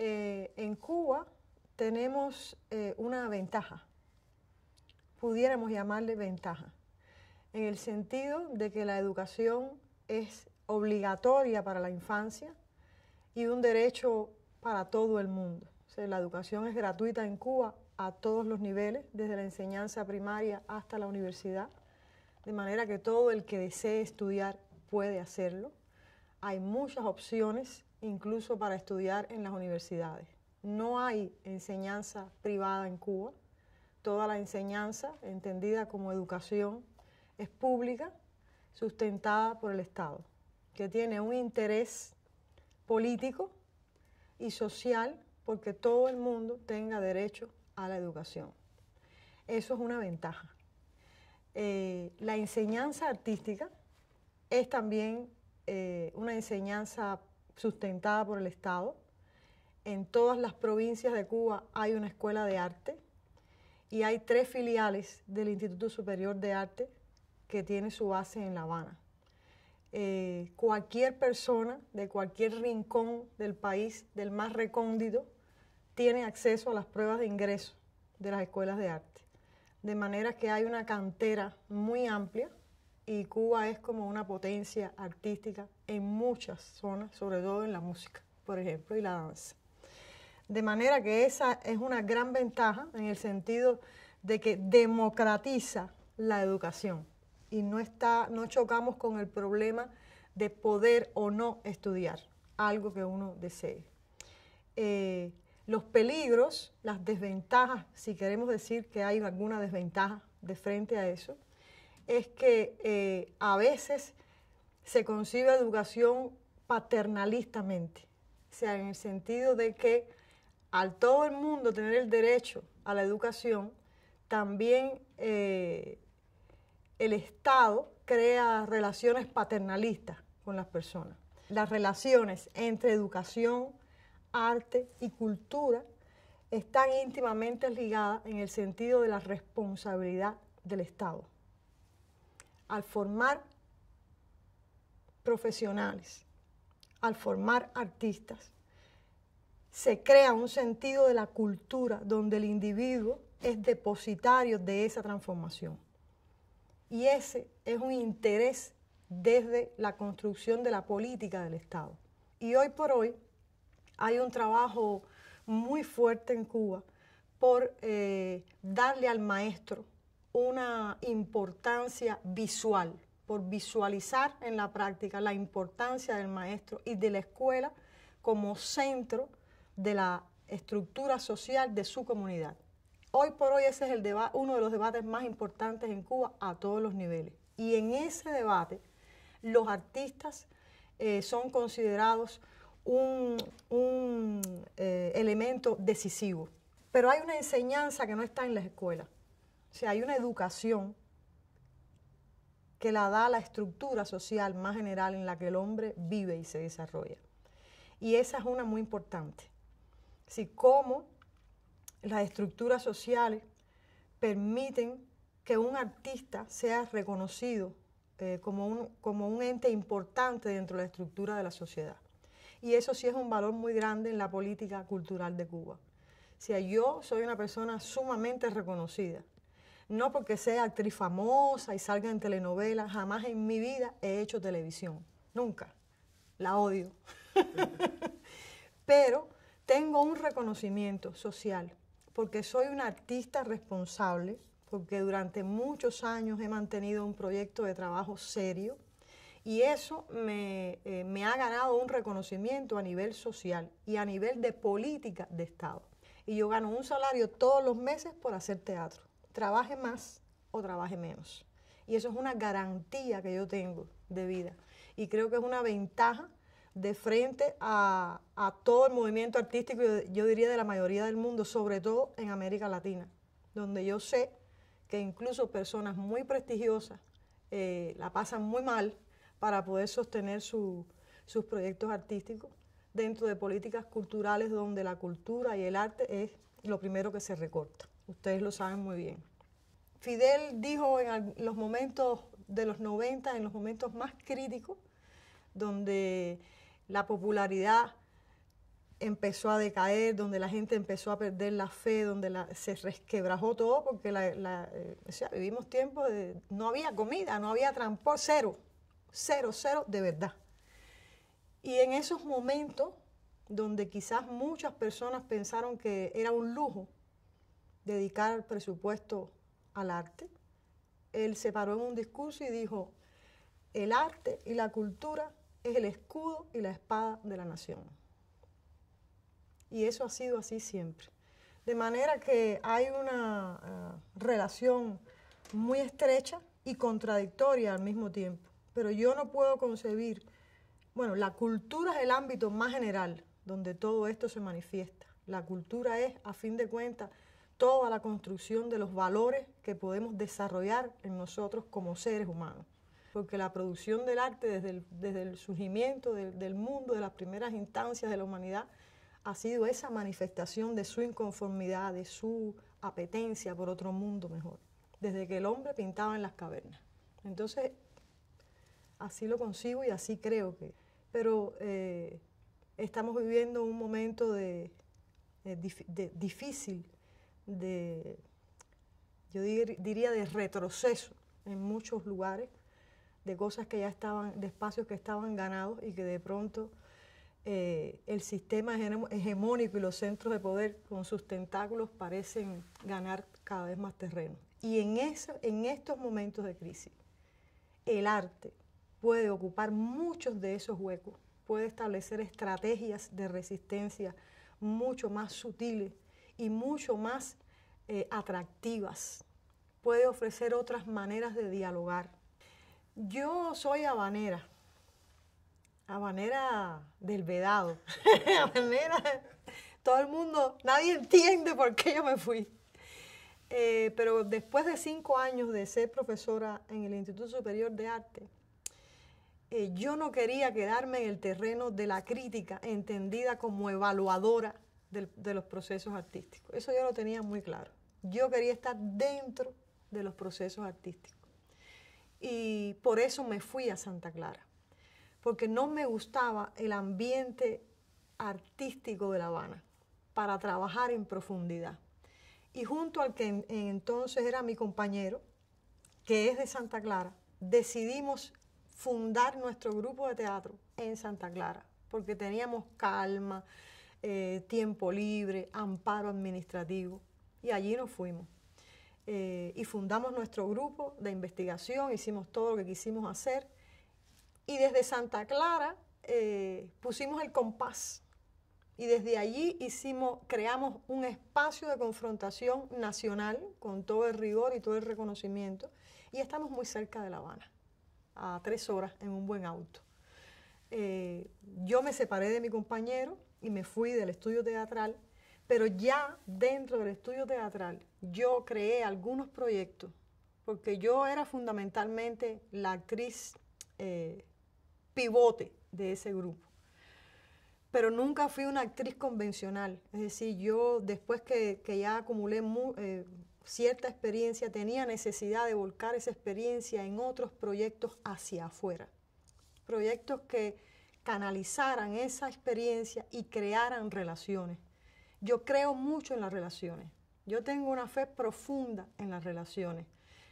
Eh, en Cuba tenemos eh, una ventaja, pudiéramos llamarle ventaja, en el sentido de que la educación es obligatoria para la infancia y un derecho para todo el mundo. la educación es gratuita en Cuba a todos los niveles, desde la enseñanza primaria hasta la universidad, de manera que todo el que desee estudiar puede hacerlo. Hay muchas opciones incluso para estudiar en las universidades. No hay enseñanza privada en Cuba. Toda la enseñanza, entendida como educación, es pública, sustentada por el Estado, que tiene un interés político y social porque todo el mundo tenga derecho a la educación. Eso es una ventaja. Eh, la enseñanza artística es también eh, una enseñanza sustentada por el Estado. En todas las provincias de Cuba hay una escuela de arte y hay tres filiales del Instituto Superior de Arte que tiene su base en La Habana. Eh, cualquier persona de cualquier rincón del país, del más recóndito, tiene acceso a las pruebas de ingreso de las escuelas de arte. De manera que hay una cantera muy amplia y Cuba es como una potencia artística en muchas zonas, sobre todo en la música, por ejemplo, y la danza. De manera que esa es una gran ventaja en el sentido de que democratiza la educación y no, está, no chocamos con el problema de poder o no estudiar algo que uno desee. Eh, los peligros, las desventajas, si queremos decir que hay alguna desventaja de frente a eso, es que eh, a veces se concibe educación paternalistamente, o sea, en el sentido de que al todo el mundo tener el derecho a la educación, también eh, el Estado crea relaciones paternalistas con las personas. Las relaciones entre educación, arte y cultura están íntimamente ligadas en el sentido de la responsabilidad del Estado al formar profesionales, al formar artistas, se crea un sentido de la cultura donde el individuo es depositario de esa transformación. Y ese es un interés desde la construcción de la política del Estado. Y hoy por hoy hay un trabajo muy fuerte en Cuba por eh, darle al maestro una importancia visual, por visualizar en la práctica la importancia del maestro y de la escuela como centro de la estructura social de su comunidad. Hoy por hoy ese es el debate, uno de los debates más importantes en Cuba a todos los niveles. Y en ese debate los artistas eh, son considerados un, eh, elemento decisivo. Pero hay una enseñanza que no está en la escuela sea, hay una educación que la da la estructura social más general en la que el hombre vive y se desarrolla. Y esa es una muy importante. Si cómo las estructuras sociales permiten que un artista sea reconocido eh, como, un, como un ente importante dentro de la estructura de la sociedad. Y eso sí es un valor muy grande en la política cultural de Cuba. O sea, yo soy una persona sumamente reconocida no porque sea actriz famosa y salga en telenovelas, jamás en mi vida he hecho televisión, nunca. La odio. Pero tengo un reconocimiento social porque soy una artista responsable, porque durante muchos años he mantenido un proyecto de trabajo serio y eso me, eh, me, ha ganado un reconocimiento a nivel social y a nivel de política de Estado. Y yo gano un salario todos los meses por hacer teatro trabaje más o trabaje menos. Y eso es una garantía que yo tengo de vida. Y creo que es una ventaja de frente a, todo el movimiento artístico, yo, diría de la mayoría del mundo, sobre todo en América Latina, donde yo sé que incluso personas muy prestigiosas eh, la pasan muy mal para poder sostener sus proyectos artísticos dentro de políticas culturales donde la cultura y el arte es lo primero que se recorta. Ustedes lo saben muy bien. Fidel dijo en los momentos de los 90, en los momentos más críticos, donde la popularidad empezó a decaer, donde la gente empezó a perder la fe, donde se resquebrajó todo, porque eh, vivimos tiempos de... No había comida, no había transporte, cero, cero, cero de verdad. Y en esos momentos donde quizás muchas personas pensaron que era un lujo dedicar presupuesto al arte. Él se paró en un discurso y dijo, el arte y la cultura es el escudo y la espada de la nación. Y eso ha sido así siempre. De manera que hay una eh, relación muy estrecha y contradictoria al mismo tiempo. Pero yo no puedo concebir, bueno, la cultura es el ámbito más general donde todo esto se manifiesta. La cultura es, a fin de cuentas, toda la construcción de los valores que podemos desarrollar en nosotros como seres humanos. Porque la producción del arte desde el, surgimiento del, mundo, de las primeras instancias de la humanidad, ha sido esa manifestación de su inconformidad, de su apetencia por otro mundo mejor, desde que el hombre pintaba en las cavernas. Entonces, así lo consigo y así creo que. Pero eh, estamos viviendo un momento eh, difícil de, yo diría, de retroceso en muchos lugares, de cosas que ya estaban, de espacios que estaban ganados y que de pronto eh, el sistema hegemónico y los centros de poder con sus tentáculos parecen ganar cada vez más terreno. Y en, eso, en estos momentos de crisis, el arte puede ocupar muchos de esos huecos, puede establecer estrategias de resistencia mucho más sutiles y mucho más eh, atractivas. Puede ofrecer otras maneras de dialogar. Yo soy habanera, habanera del vedado, habanera, todo el mundo, nadie entiende por qué yo me fui. Eh, pero después de cinco años de ser profesora en el Instituto Superior de Arte, eh, yo no quería quedarme en el terreno de la crítica entendida como evaluadora de los procesos artísticos. Eso yo lo tenía muy claro. Yo quería estar dentro de los procesos artísticos. Y por eso me fui a Santa Clara, porque no me gustaba el ambiente artístico de La Habana para trabajar en profundidad. Y junto al que entonces era mi compañero, que es de Santa Clara, decidimos fundar nuestro grupo de teatro en Santa Clara, porque teníamos calma, eh, tiempo libre, amparo administrativo. Y allí nos fuimos. Eh, y fundamos nuestro grupo de investigación, hicimos todo lo que quisimos hacer. Y desde Santa Clara eh, pusimos el compás. Y desde allí hicimos, creamos un espacio de confrontación nacional con todo el rigor y todo el reconocimiento. Y estamos muy cerca de La Habana, a tres horas en un buen auto. yo me separé de mi compañero, y me fui del estudio teatral, pero ya dentro del estudio teatral yo creé algunos proyectos, porque yo era fundamentalmente la actriz eh, pivote de ese grupo. Pero nunca fui una actriz convencional, es decir, yo después que, ya acumulé eh, cierta experiencia, tenía necesidad de volcar esa experiencia en otros proyectos hacia afuera. Proyectos que canalizaran esa experiencia y crearan relaciones. Yo creo mucho en las relaciones. Yo tengo una fe profunda en las relaciones,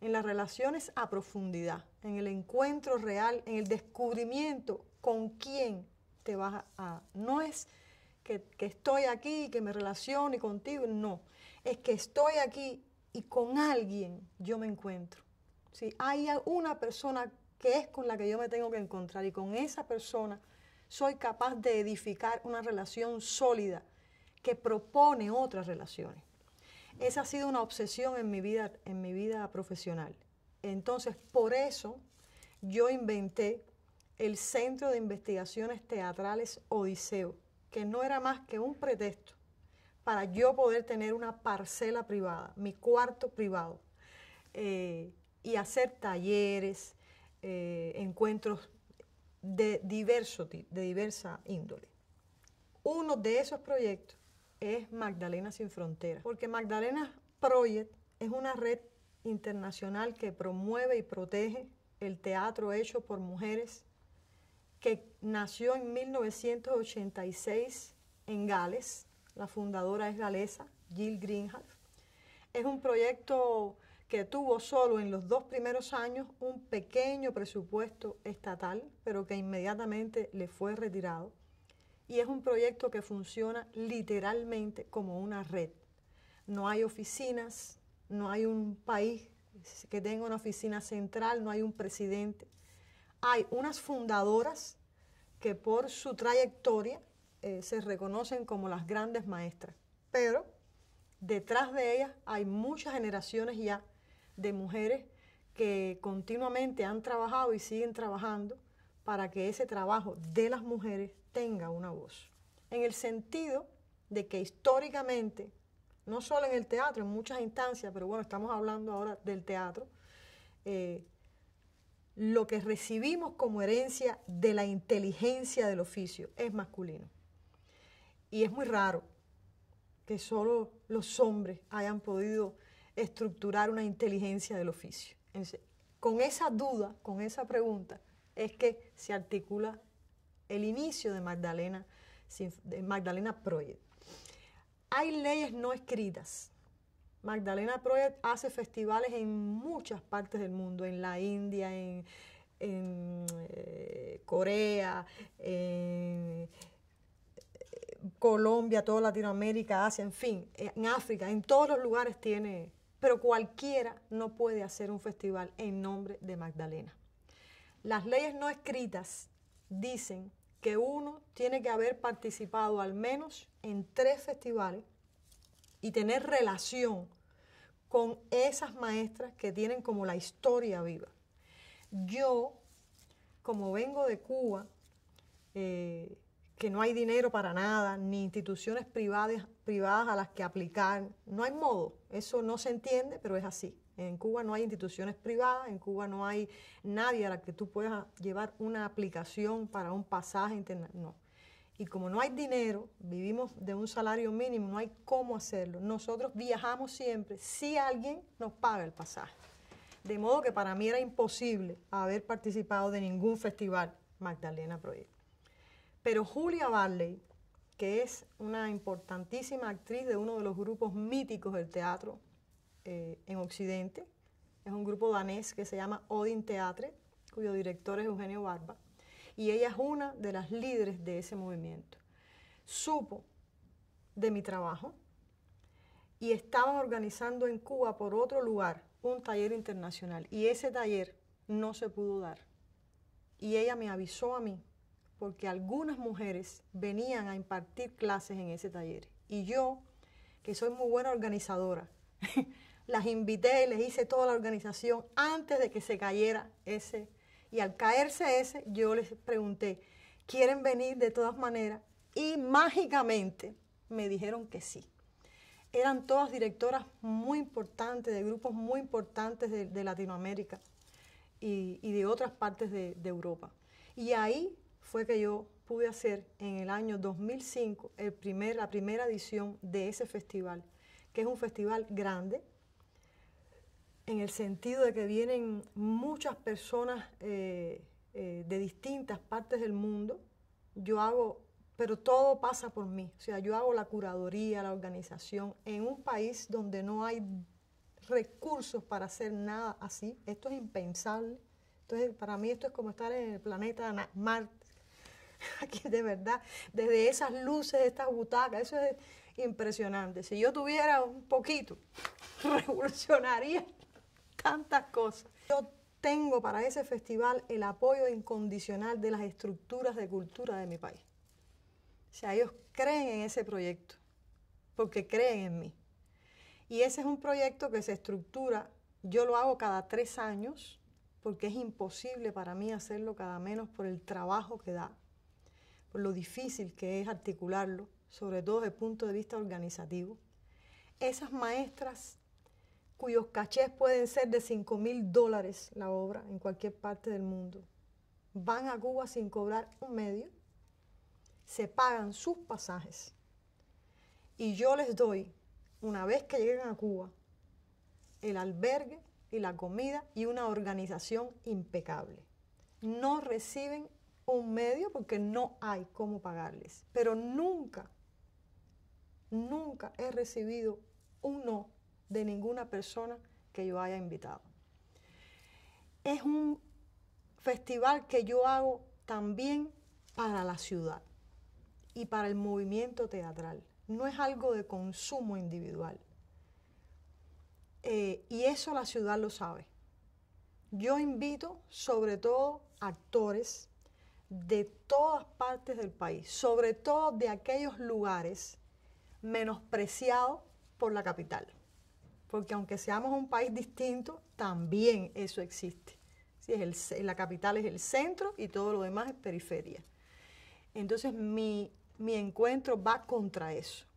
en las relaciones a profundidad, en el encuentro real, en el descubrimiento con quién te vas a... No es que, estoy aquí, y que me relacione contigo, no. Es que estoy aquí y con alguien yo me encuentro. Si hay una persona que es con la que yo me tengo que encontrar y con esa persona soy capaz de edificar una relación sólida que propone otras relaciones. Esa ha sido una obsesión en mi vida, en mi vida profesional. Entonces, por eso yo inventé el Centro de Investigaciones Teatrales Odiseo, que no era más que un pretexto para yo poder tener una parcela privada, mi cuarto privado, eh, y hacer talleres, eh, encuentros de diverso, de diversa índole. Uno de esos proyectos es Magdalena Sin Fronteras, porque Magdalena Project es una red internacional que promueve y protege el teatro hecho por mujeres que nació en 1986 en Gales. La fundadora es galesa, Jill Greenhalgh. Es un proyecto que tuvo solo en los dos primeros años un pequeño presupuesto estatal, pero que inmediatamente le fue retirado. Y es un proyecto que funciona literalmente como una red. No hay oficinas, no hay un país que tenga una oficina central, no hay un presidente. Hay unas fundadoras que por su trayectoria eh, se reconocen como las grandes maestras, pero detrás de ellas hay muchas generaciones ya de mujeres que continuamente han trabajado y siguen trabajando para que ese trabajo de las mujeres tenga una voz. En el sentido de que históricamente, no solo en el teatro, en muchas instancias, pero bueno, estamos hablando ahora del teatro, eh, lo que recibimos como herencia de la inteligencia del oficio es masculino. Y es muy raro que solo los hombres hayan podido estructurar una inteligencia del oficio. con esa duda, con esa pregunta, es que se articula el inicio de Magdalena, Magdalena Project. Hay leyes no escritas. Magdalena Project hace festivales en muchas partes del mundo, en la India, en, eh, Corea, en eh, Colombia, toda Latinoamérica, Asia, en fin, en África, en todos los lugares tiene pero cualquiera no puede hacer un festival en nombre de Magdalena. Las leyes no escritas dicen que uno tiene que haber participado al menos en tres festivales y tener relación con esas maestras que tienen como la historia viva. Yo, como vengo de Cuba, eh, que no hay dinero para nada, ni instituciones privadas, privadas a las que aplicar. No hay modo, eso no se entiende, pero es así. En Cuba no hay instituciones privadas, en Cuba no hay nadie a la que tú puedas llevar una aplicación para un pasaje internacional. No. Y como no hay dinero, vivimos de un salario mínimo, no hay cómo hacerlo. Nosotros viajamos siempre si alguien nos paga el pasaje. De modo que para mí era imposible haber participado de ningún festival Magdalena Proyecto. Pero Julia Barley, que es una importantísima actriz de uno de los grupos míticos del teatro eh, en Occidente, es un grupo danés que se llama Odin Teatre, cuyo director es Eugenio Barba, y ella es una de las líderes de ese movimiento. Supo de mi trabajo y estaban organizando en Cuba por otro lugar un taller internacional y ese taller no se pudo dar. Y ella me avisó a mí porque algunas mujeres venían a impartir clases en ese taller. Y yo, que soy muy buena organizadora, las invité y les hice toda la organización antes de que se cayera ese. Y al caerse ese, yo les pregunté, ¿quieren venir de todas maneras? Y mágicamente me dijeron que sí. Eran todas directoras muy importantes, de grupos muy importantes de, Latinoamérica y, de otras partes de, de Europa. Y ahí fue que yo pude hacer en el año 2005 el primer, la primera edición de ese festival, que es un festival grande, en el sentido de que vienen muchas personas eh, eh, de distintas partes del mundo. Yo hago, pero todo pasa por mí. O sea, yo hago la curaduría, la organización, en un país donde no hay recursos para hacer nada así. Esto es impensable. Entonces, para mí esto es como estar en el planeta Marte Aquí de verdad, desde esas luces, estas butacas, eso es impresionante. Si yo tuviera un poquito, revolucionaría tantas cosas. Yo tengo para ese festival el apoyo incondicional de las estructuras de cultura de mi país. O sea, ellos creen en ese proyecto, porque creen en mí. Y ese es un proyecto que se estructura, yo lo hago cada tres años, porque es imposible para mí hacerlo cada menos por el trabajo que da lo difícil que es articularlo, sobre todo desde el punto de vista organizativo. Esas maestras cuyos cachés pueden ser de 5 mil dólares la obra en cualquier parte del mundo, van a Cuba sin cobrar un medio, se pagan sus pasajes y yo les doy, una vez que lleguen a Cuba, el albergue y la comida y una organización impecable. No reciben un medio porque no hay cómo pagarles. Pero nunca, nunca he recibido un no de ninguna persona que yo haya invitado. Es un festival que yo hago también para la ciudad y para el movimiento teatral. No es algo de consumo individual. Eh, y eso la ciudad lo sabe. Yo invito sobre todo actores, de todas partes del país, sobre todo de aquellos lugares menospreciados por la capital. Porque aunque seamos un país distinto, también eso existe. Si es la capital es el centro y todo lo demás es periferia. Entonces mi encuentro va contra eso.